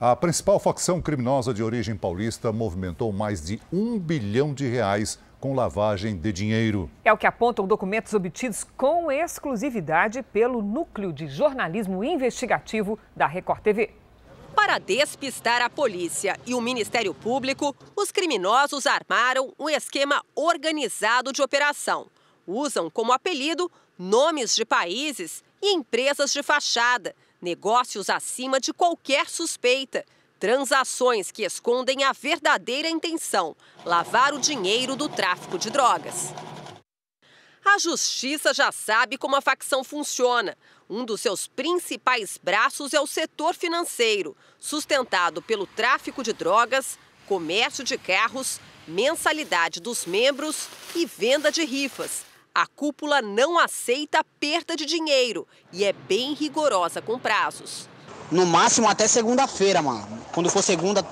A principal facção criminosa de origem paulista movimentou mais de um bilhão de reais com lavagem de dinheiro. É o que apontam documentos obtidos com exclusividade pelo Núcleo de Jornalismo Investigativo da Record TV. Para despistar a polícia e o Ministério Público, os criminosos armaram um esquema organizado de operação. Usam como apelido nomes de países e empresas de fachada negócios acima de qualquer suspeita, transações que escondem a verdadeira intenção: lavar o dinheiro do tráfico de drogas. A justiça já sabe como a facção funciona. Um dos seus principais braços é o setor financeiro, sustentado pelo tráfico de drogas, comércio de carros, mensalidade dos membros e venda de rifas, a cúpula não aceita perda de dinheiro e é bem rigorosa com prazos. No máximo até segunda-feira, mano. Quando for segunda,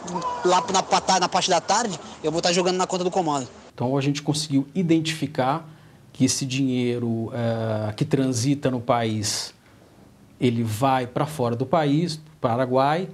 lá na, tá, na parte da tarde, eu vou estar tá jogando na conta do comando. Então a gente conseguiu identificar que esse dinheiro é, que transita no país, ele vai para fora do país, Paraguai,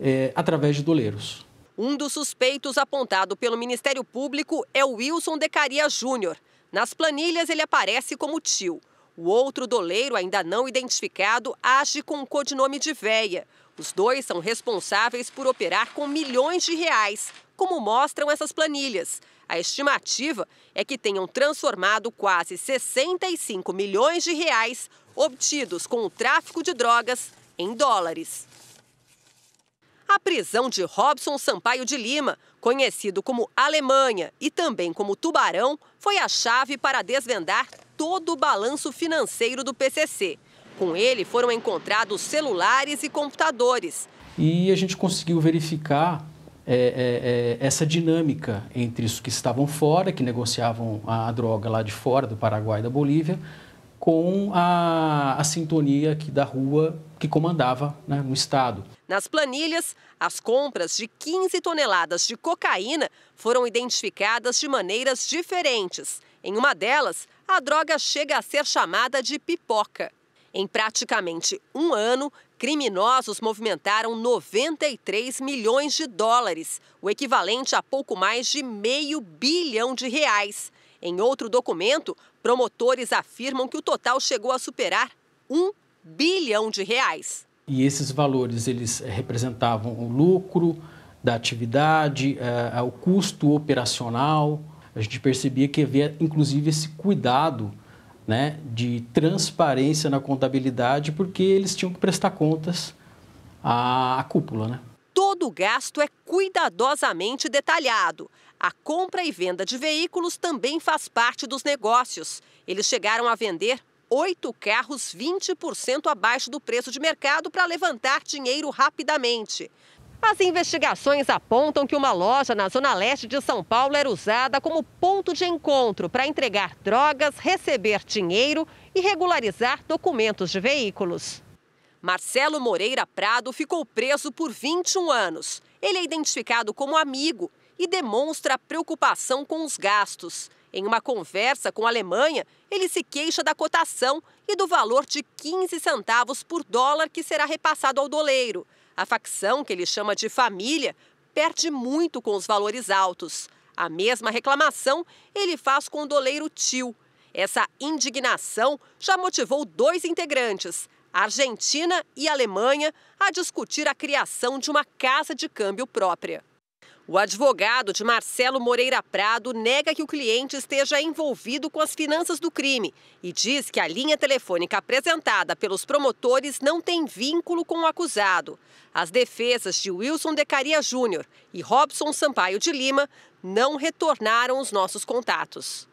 é, através de doleiros. Um dos suspeitos apontado pelo Ministério Público é o Wilson Decaria Júnior. Nas planilhas, ele aparece como tio. O outro doleiro, ainda não identificado, age com o codinome de Véia. Os dois são responsáveis por operar com milhões de reais, como mostram essas planilhas. A estimativa é que tenham transformado quase 65 milhões de reais obtidos com o tráfico de drogas em dólares a prisão de Robson Sampaio de Lima, conhecido como Alemanha e também como Tubarão, foi a chave para desvendar todo o balanço financeiro do PCC. Com ele foram encontrados celulares e computadores. E a gente conseguiu verificar é, é, é, essa dinâmica entre os que estavam fora, que negociavam a droga lá de fora, do Paraguai e da Bolívia, com a, a sintonia que da rua que comandava né, no estado. Nas planilhas, as compras de 15 toneladas de cocaína foram identificadas de maneiras diferentes. Em uma delas, a droga chega a ser chamada de pipoca. Em praticamente um ano, criminosos movimentaram 93 milhões de dólares, o equivalente a pouco mais de meio bilhão de reais. Em outro documento, promotores afirmam que o total chegou a superar um bilhão de reais. E esses valores eles eh, representavam o lucro da atividade, eh, eh, o custo operacional. A gente percebia que havia, inclusive, esse cuidado né, de transparência na contabilidade, porque eles tinham que prestar contas à, à cúpula. Né? todo o gasto é cuidadosamente detalhado. A compra e venda de veículos também faz parte dos negócios. Eles chegaram a vender oito carros 20% abaixo do preço de mercado para levantar dinheiro rapidamente. As investigações apontam que uma loja na zona leste de São Paulo era usada como ponto de encontro para entregar drogas, receber dinheiro e regularizar documentos de veículos. Marcelo Moreira Prado ficou preso por 21 anos. Ele é identificado como amigo e demonstra preocupação com os gastos. Em uma conversa com a Alemanha, ele se queixa da cotação e do valor de 15 centavos por dólar que será repassado ao doleiro. A facção, que ele chama de família, perde muito com os valores altos. A mesma reclamação ele faz com o doleiro tio. Essa indignação já motivou dois integrantes, Argentina e Alemanha a discutir a criação de uma casa de câmbio própria. O advogado de Marcelo Moreira Prado nega que o cliente esteja envolvido com as finanças do crime e diz que a linha telefônica apresentada pelos promotores não tem vínculo com o acusado. As defesas de Wilson Decaria Júnior e Robson Sampaio de Lima não retornaram os nossos contatos.